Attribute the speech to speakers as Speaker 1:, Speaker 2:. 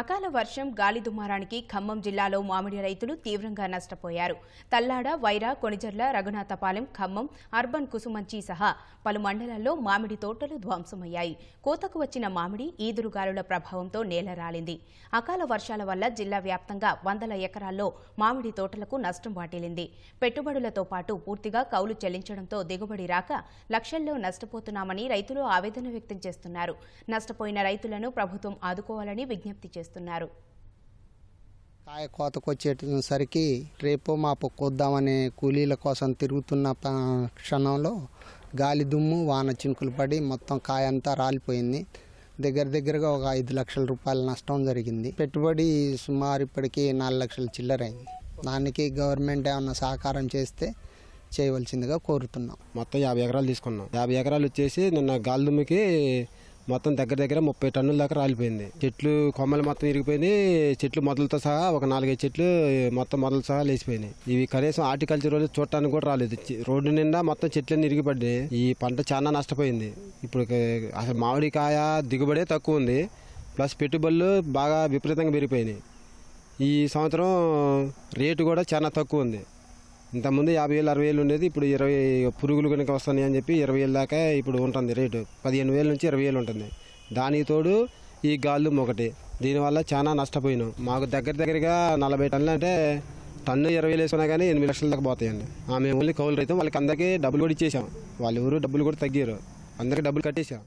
Speaker 1: అకాల వర్షం గాలి దుమారానికి ఖమ్మం జిల్లాలో మామిడి రైతులు తీవ్రంగా నష్టపోయారు తల్లాడ వైరా కొణిజర్ల రఘునాథపాలెం ఖమ్మం అర్బన్ కుసుమంచి సహా పలు మండలాల్లో మామిడి తోటలు ధ్వంసమయ్యాయి కోతకు వచ్చిన మామిడి ఈదురుగాలుల ప్రభావంతో నేల రాలింది అకాల వర్షాల వల్ల జిల్లా వ్యాప్తంగా వందల ఎకరాల్లో మామిడి తోటలకు నష్టం వాటిల్లింది పెట్టుబడులతో పాటు పూర్తిగా కౌలు చెల్లించడంతో దిగుబడి రాక లక్షల్లో నష్టపోతున్నామని రైతులు ఆవేదన వ్యక్తం చేస్తున్నారు నష్టపోయిన రైతులను ప్రభుత్వం ఆదుకోవాలని విజ్ఞప్తి చేస్తున్నారు
Speaker 2: కాయ కోతకు వచ్చేసరికి రేపో మాపు కొద్దామనే కూలీల కోసం తిరుగుతున్న క్షణంలో గాలి దుమ్ము వాన చినుకులు పడి మొత్తం కాయ అంతా రాలిపోయింది దగ్గర దగ్గరగా ఒక ఐదు లక్షల రూపాయల నష్టం జరిగింది పెట్టుబడి సుమారు ఇప్పటికీ నాలుగు లక్షల చిల్లరైంది దానికి గవర్నమెంట్ ఏమన్నా సహకారం చేస్తే చేయవలసిందిగా కోరుతున్నాం మొత్తం యాభై ఎకరాలు తీసుకున్నాం యాభై ఎకరాలు
Speaker 3: వచ్చేసి నిన్న గాలిదుమ్మికి మొత్తం దగ్గర దగ్గర ముప్పై టన్నుల దాకా రాలిపోయింది చెట్లు కొమ్మలు మొత్తం ఇరిగిపోయింది చెట్లు మొదలతో సహా ఒక నాలుగైదు చెట్లు మొత్తం మొదలు సహా లేచిపోయినాయి ఇవి కనీసం హార్టికల్చర్ రోజు చూడటానికి కూడా రాలేదు రోడ్డు నిండా మొత్తం చెట్లు ఇరిగిపడ్డాయి ఈ పంట చాలా నష్టపోయింది ఇప్పుడు అసలు మామిడికాయ దిగుబడే తక్కువ ఉంది ప్లస్ పెట్టుబడులు బాగా విపరీతంగా పెరిగిపోయినాయి ఈ సంవత్సరం రేటు కూడా చాలా తక్కువ ఉంది ఇంతకుముందు యాభై వేలు అరవై వేలు ఉండేది ఇప్పుడు ఇరవై పురుగులు కనుక వస్తున్నాయి అని చెప్పి ఇరవై వేలు దాకా ఇప్పుడు ఉంటుంది రేటు పదిహేను వేల నుంచి ఇరవై వేలు ఉంటుంది దానికి తోడు ఈ గాళ్ళు ఒకటి దీనివల్ల చాలా నష్టపోయినాం మాకు దగ్గర దగ్గరగా నలభై టన్నులు అంటే టన్ను ఇరవై వేలు వేసుకున్నా కానీ ఎనిమిది లక్షల దాకా పోతాయండి మేము ఓన్లీ కౌలు రైతు వాళ్ళకి అందరికీ డబ్బులు కూడా ఇచ్చేసాం వాళ్ళు ఎవరు డబ్బులు కూడా తగ్గారు అందరికీ డబ్బులు కట్టేసాం